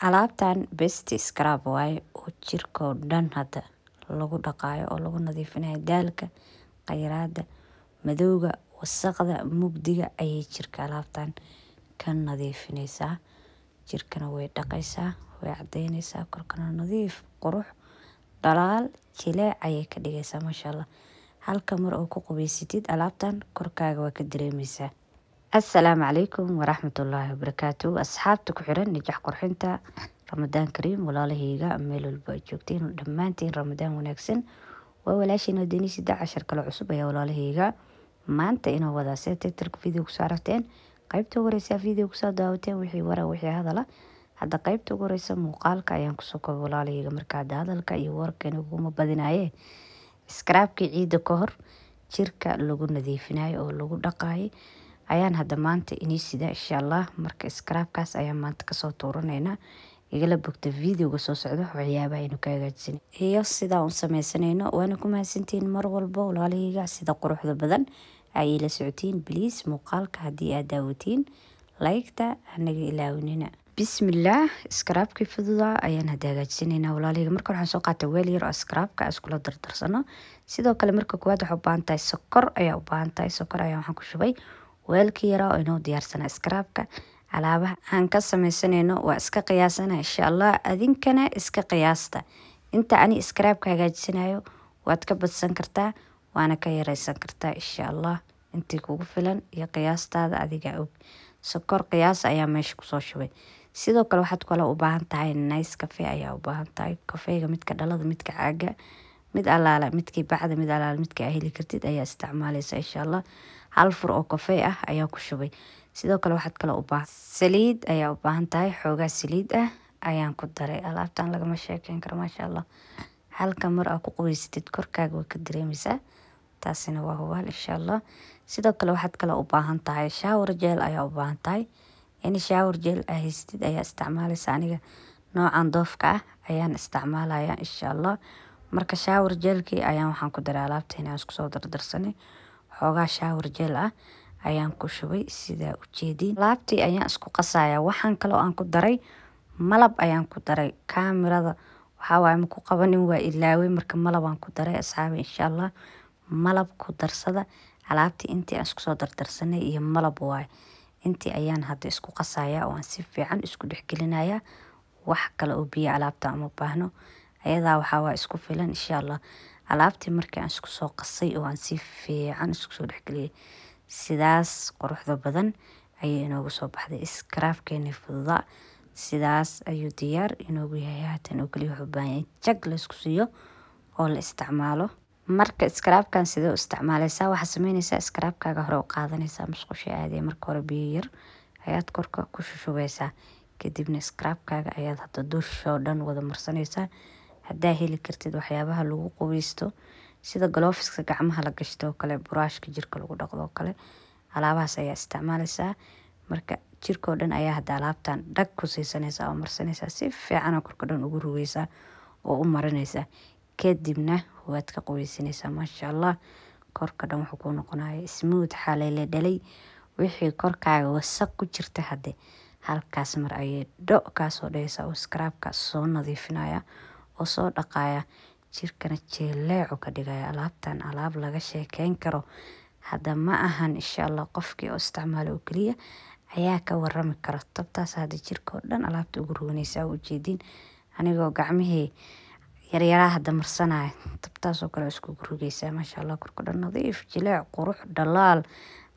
Alaabtan best scrub waay oo jirka oo dhan hadda lagu dhaqaayo oo lagu nadiifinayo daalka, khayraada, madowga, wasaqda, mugdiga ayay jirka alaabtan ka nadiifinaysaa Jirkana way dhaqaysaa way cadeyneysaa, korkana nadiif, qurux, dhalaal, jileec ayay ka dhigaysaa Mashaa Allah. Halka mar oo ku qubeysatid alaabtan korkaaga waa ka dareemaysaa asalaamu calaykum waraxmatullaahi wabarakaatu asxaabta ku xiran nijax qurxinta ramadaan kariim walaalahayga meel walba aad dhammaantiin ramadaan wanaagsan waa walaashiinoo deniisida cashar kale cusub ayaa walaalahayga maanta inoo wadaa sida tigtarka video kusoo aragteen qaybta ugu horeysa video kusoo daawateen wixii wara wixii hadala hadda qaybta ugu horeysa muuqaalka ayaan kusoo koobay walaalahayga marka hadda hadalka iyo wararkeena uguma badinaye iskaraabkii ciidda ka hor jirka lagu nadiifinayo oo lagu dhaqaayo ayaan hadda maanta inii sida insha allah marka scrabkaas ayaan maanta kasoo tuuranaynaa igala bogta videoga soo socdo waxyaabaha aynu ka hagaajisana iyo sidaa un sameysanayno waana ku mahadsantiin mar walba walaalihayga sida quruxda badan ayay la socotiin bliis muuqaalka haddii aad daawatiin laygta hanaga ilaawinina bismillaah skraabkii fududa ayaan hadda hagaajisanaynaa walaalihiga marka waxaan soo qaatay weel yar oo iskula dardarsano sidoo kale marka koowaad waxaa u baahan tahay sokor ayaa u baahan tahay sokor ayaa waxaan ku shubay weelkii yaraa oo inoo diyaarsanaa iskaraabka alaabaha aan ka sameysanayno waa iska qiyaasana insha allah adinkana iska qiyaasta inta ani iskaraabka hagaajisanayo waad ka badsan kartaa waana ka yareysan kartaa insha allah intii kugu filan iyo qiyaastaada adigaa og sokor qiyaas ayaa meesha kusoo shubay sidoo kale waxaad kale u baahan tahay nice cafe ayaa u baahan tahay kafeega midka dhalada midka caaga mid alaala midkii bacda mid alaala midkii aa heli kartid ayaa isticmaalaysa insha allah hal fur oo kafey ah ayaa ku shubay sidoo kale waxaad kale u saliid ayaa u baahan tahay xoogaa saliid ah ayaan ku daray alaabtan lagama sheekeyn karo maasha allah halka mar aa ku qubeysatid korkaaga waa ka dareemaysaa taasina waa hubaal insha allah sidoo kale waxaad kale u baahan tahay shaawar jeel ayaa u baahan tahay in shaawar jeel aa haystid ayaa isticmaalaysa aniga noocan doofka ah ayaan isticmaalayaa insha allah marka shaawar jeelkii ayaan waxaan ku daray alaabta inaan isku soo dardarsanay xoogaa shaawar jeel ah ayaan ku shubay sidaa u jeediin alaabtii ayaan isku qasaya waxaan kaloo aan ku daray malab ayaan ku daray kaamirada waxaa waaye maku qabanin waa ilaawey marka malab aan ku daray asxaabi insha allah malab ku darsada alaabtii intii aan isku soo dardarsanay iyo malab waaye intii ayaan hadda isku qasaya oo aan si fiican isku dhexgelinaya wax kale oo biyo alaabta uma baahno ayadaa waxaa waa isku filan insha allah alaabtii markii aan iskusoo qasay oo aan si fiican iskusoo soo dhexgeliyay sidaas quruxda badan ayay inoogu soo baxday iskaraafkeeni fududa sidaas ayuu diyaar inoogu yahay haatan oo keliya wuxuu baahanyay jag laysku siiyo oo la isticmaalo marka iskaraabkan sidee u isticmaaleysaa waxaa sameyneysaa iskaraabkaaga hore u qaadanaysaa musqusha aadee marka hore biyo yar ayaad korka ku shushubeysaa kadibna iskaraabkaaga ayaad hadda dushoo dhan wada marsanaysaa hadaa heli kartid waxyaabaha lagu qubaysto sida galofiska gacmaha la gashto oo kale buraashka jirka lagu dhaqdo oo kale alaabahaas ayaa isticmaaleysaa marka jirkoo dhan ayaa hada alaabtan dhag ku siisanaysaa oo marsanaysaa si fiicanoo korka dhan ugu rugeysaa oo u marinaysaa kadibna waad ka qubeysanaysaa maasha allah korka dhan wuxuu kuu noqonaya smuud xaleyle dhalay wixii korkaaga wasaq ku jirta hade halkaas mar ayay dho kaasoo dhahaysaa oo iskaraabka soo nadiifinaya oo soo dhaqaaya jirkana jileec ka dhigaya. alaabtan alaab laga sheekeyn karo hadda ma ahan insha Allah qofkii oo isticmaalo oo keliya ayaa ka warami karo tabtaas hada jirka oo dhan alaabta ugu rooneysa ujeedin anigoo gacmihii yaryaraha hada marsanaya tabtaas kale iskugu rogeysa Mashaa Allah korka nadiif jileec qurux dhalaal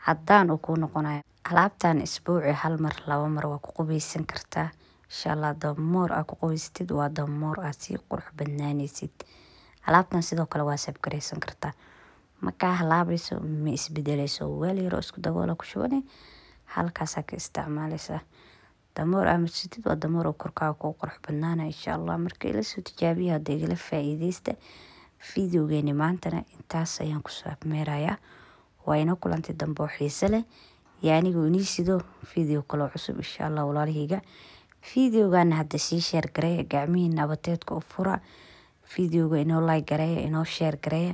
cadaan uu kuu noqonaya. alaabtan isbuuci hal mar laba mar waa ku qubeysan kartaa. Insha damoor aad ku qaweysid waa damoor aad sii qurux badnaaneysid. Alaabtan sidoo kale waa safgareysan kartaa. Markaa ah halaabayso ma isbedeleyso weel yar isku dabool ku shubani halkaas ka isticmaaleysaa. Damoor aad marsatid waa damoor oo korkaaga kuu qurux badnaanayo Insha Allah. Marka ila soo tijaabiya hada igala faaideysta. Fideogeena maantana intaas ayaan kusoo abmeerayaa. Waa ina kulanti danbe oo xiise leh iyo aniga oo inii sido video kale cusub Insha Allah walaalaheyga. Fiidiyowgaan hada sii sheer gareeya gacmihii nabateedka u fura fiidiyowga inoo like gareeya inoo sheer gareeya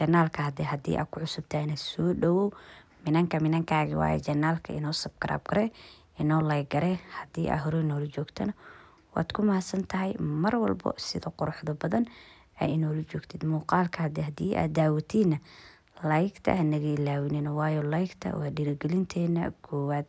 janaalka hadii hadii aad ku cusub soo dhawow minanka minankaagi waaye janaalka inoo subscribe garee inoo like garee hadii aa hore noola joogtana waad ku mahadsan tahay mar walba sida quruxda badan ay inoola joogtid muuqaalka hadii hadii aad daawatiina laygta hanaga ilaawinina waayo laygta waa dhiirigelinteena koowaad